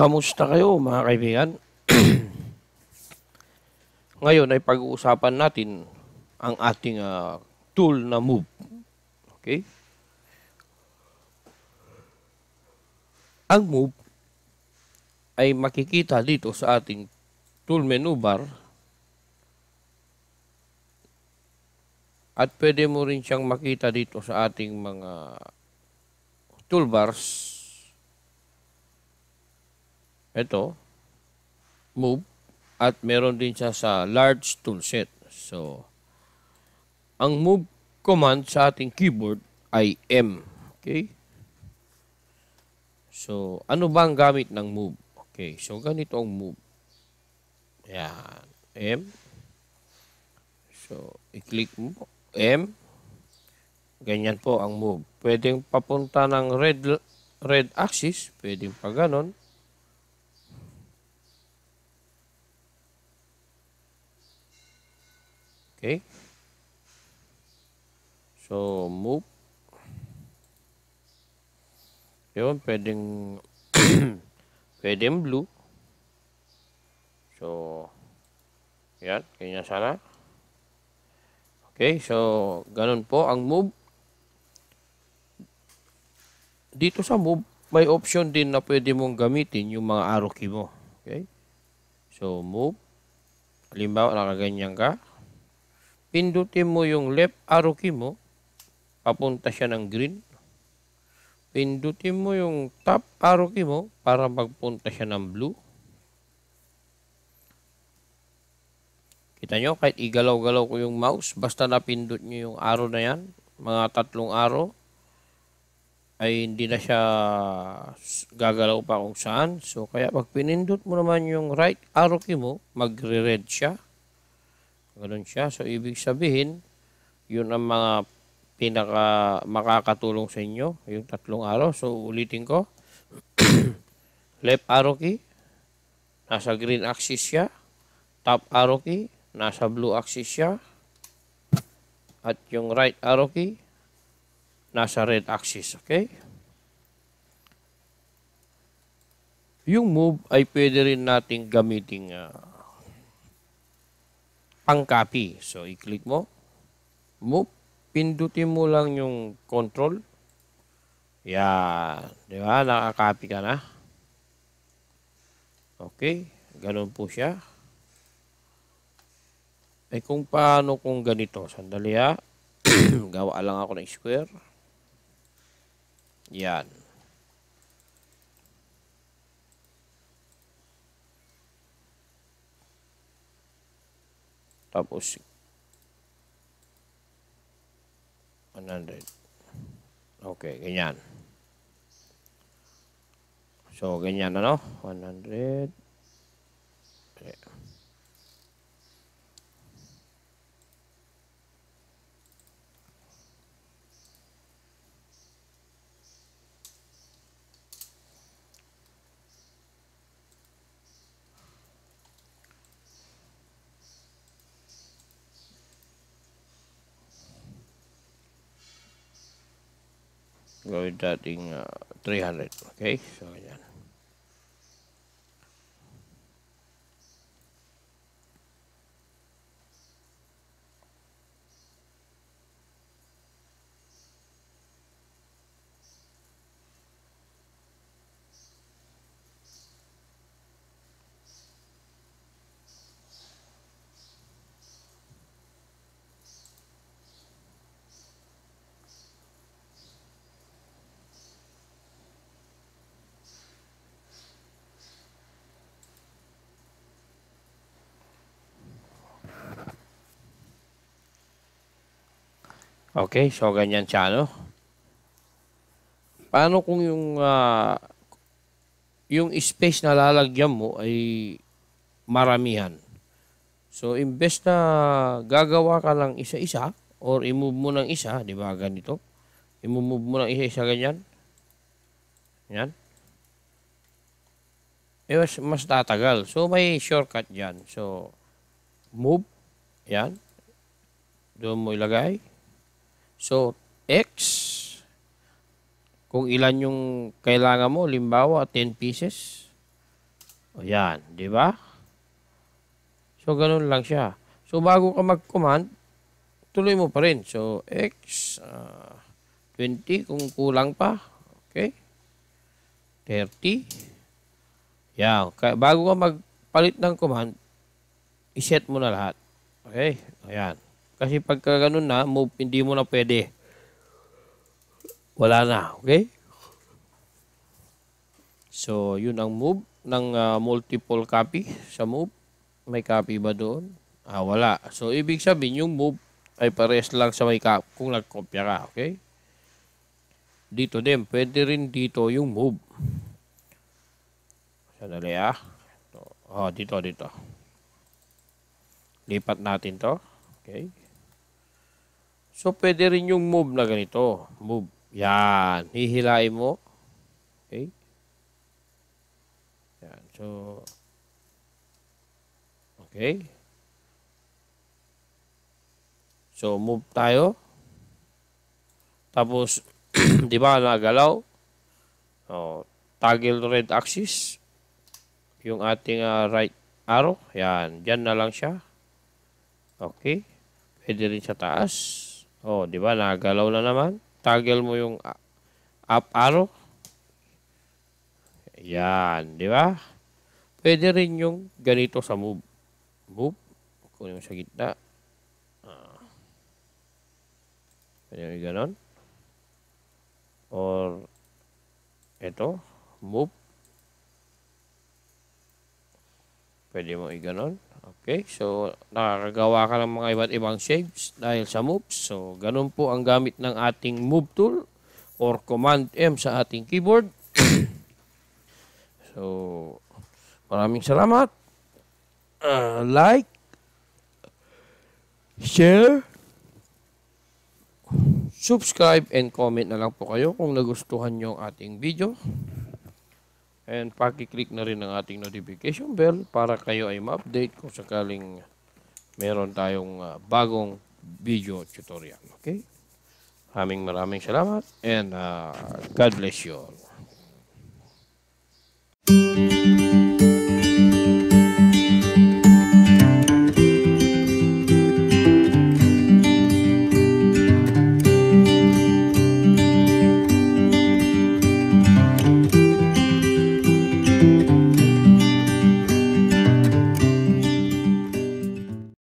Kamusta kayo mga kaibigan? Ngayon ay pag-uusapan natin ang ating uh, tool na move. Okay? Ang move ay makikita dito sa ating tool menu bar at pwede mo rin siyang makita dito sa ating mga toolbars ito, move. At meron din siya sa large toolset. So, ang move command sa ating keyboard ay M. Okay? So, ano ba ang gamit ng move? Okay, so ganito ang move. Ayan. M. So, i-click mo. M. Ganyan po ang move. Pwedeng papunta ng red red axis. Pwedeng pa ganon. Okay? So, move. Yun, pwedeng pwedeng blue. So, yan, ganyan sana. Okay, so, ganun po ang move. Dito sa move, may option din na pwede mong gamitin yung mga arrow key mo. Okay? So, move. Halimbawa, nakaganyan ka pindutin mo yung left arrow key mo, papunta siya ng green. Pindutin mo yung top arrow key mo para magpunta siya ng blue. Kita nyo, kahit igalaw-galaw ko yung mouse, basta napindot nyo yung arrow na yan, mga tatlong arrow, ay hindi na siya gagalaw pa kung saan. So, kaya pag pinindot mo naman yung right arrow key mo, magre-red siya. Ganun siya. So, ibig sabihin, yun ang mga pinaka makakatulong sa inyo, yung tatlong araw. So, ulitin ko. Left arrow key, nasa green axis siya. Top arrow key, nasa blue axis siya. At yung right arrow key, nasa red axis. Okay? Yung move ay pwede rin nating gamitin uh, pang-copy. So, i-click mo. Move. Pindutin mo lang yung control. Yan. Di ba? Nakaka-copy ka na. Okay. Ganun po siya. Eh kung paano kung ganito? Sandali ha. Gawa lang ako ng square. Yan. tapusik. Manandit. Okay, ganyan. So, ganyan, ano? 100. gawin natin uh, 300 okay so yan Okay, so ganyan siya, no? Paano kung yung uh, yung space na lalagyan mo ay maramihan? So, imbes na gagawa ka lang isa-isa or i-move mo ng isa, di ba, ganito? I-move mo ng isa-isa ganyan. Yan. E mas, mas tatagal. So, may shortcut dyan. So, move. Yan. Doon mo ilagay. So, X, kung ilan yung kailangan mo, limbawa, 10 pieces. O yan, di ba? So, ganun lang siya. So, bago ka mag-command, tuloy mo pa rin. So, X, uh, ah, 20 kung kulang pa. Okay? 30. Yan. Kaya, bago ka magpalit ng command, iset mo na lahat. Okay? Ayan. Kasi pagka ganun na, move, hindi mo na pwede. Wala na, okay? So, yun ang move ng uh, multiple copy sa move. May copy ba doon? Ah, wala. So, ibig sabihin yung move ay pares lang sa may copy kung nag-copy ka, okay? Dito din, pwede rin dito yung move. Sandali ah. Oh, dito, dito. Lipat natin to. Okay. So, pwede rin yung move na ganito. Move. Yan. Hihilain mo. Okay? Yan. So, okay. So, move tayo. Tapos, di ba, nagalaw? Oh, toggle red axis. Yung ating uh, right arrow. Yan. Diyan na lang siya. Okay. Pwede rin sa taas. Oh, di ba? Nagagalaw na naman. Toggle mo yung up arrow. Yan, di ba? Pwede rin yung ganito sa move. Move. Kunin mo sa gitna. Ah. Pwede rin ganon. Or, ito. Move. Pwede mo i-ganon. Okay, so nakakagawa ka ng mga iba't ibang shapes dahil sa moves. So, ganun po ang gamit ng ating move tool or command M sa ating keyboard. so, maraming salamat. Uh, like, share, subscribe, and comment na lang po kayo kung nagustuhan nyo ang ating video. And paki-click na rin ang ating notification bell para kayo ay ma-update kung sakaling meron tayong uh, bagong video tutorial. Okay? Maraming maraming salamat and uh, God bless you all.